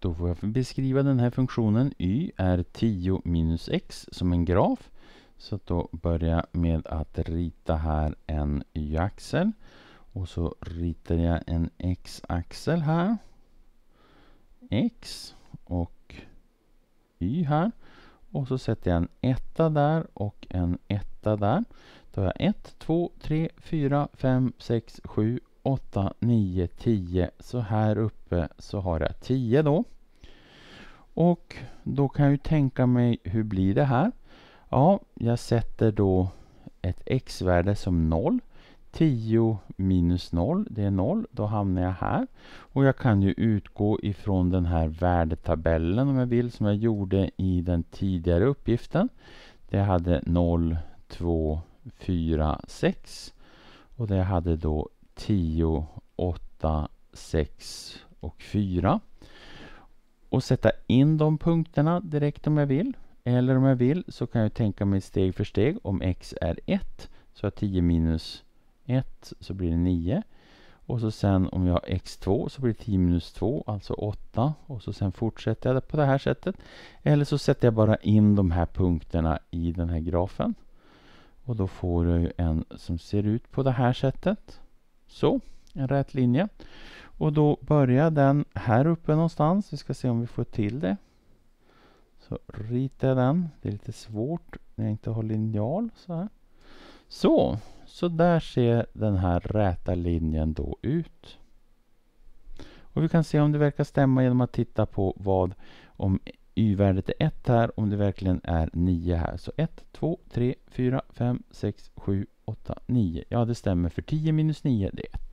Då får jag beskriva den här funktionen y är 10 minus x som en graf. Så då börjar jag med att rita här en y-axel. Och så ritar jag en x-axel här. X och y här. Och så sätter jag en etta där och en etta där. Då har jag 1, 2, 3, 4, 5, 6, 7, 8, 9, 10. Så här uppe så har jag 10 då. Och då kan jag ju tänka mig, hur blir det här? Ja, jag sätter då ett x-värde som 0. 10 minus 0, det är 0. Då hamnar jag här. Och jag kan ju utgå ifrån den här värdetabellen om jag vill, som jag gjorde i den tidigare uppgiften. Det hade 0, 2, 4, 6. Och det hade då 10, 8, 6 och 4 och sätta in de punkterna direkt om jag vill. Eller om jag vill så kan jag tänka mig steg för steg om x är 1 så har 10 minus 1 så blir det 9. Och så sen om jag har x2 så blir det 10 minus 2, alltså 8. Och så sen fortsätter jag på det här sättet. Eller så sätter jag bara in de här punkterna i den här grafen. Och då får jag en som ser ut på det här sättet. Så, en rät linje. Och då börjar den här uppe någonstans. Vi ska se om vi får till det. Så ritar jag den. Det är lite svårt när jag inte har linjal. Så, här. så, så där ser den här räta linjen då ut. Och vi kan se om det verkar stämma genom att titta på vad om y-värdet är 1 här om det verkligen är 9 här. Så 1, 2, 3, 4, 5, 6, 7, 8, 9. Ja, det stämmer för 10 minus 9 det är 1.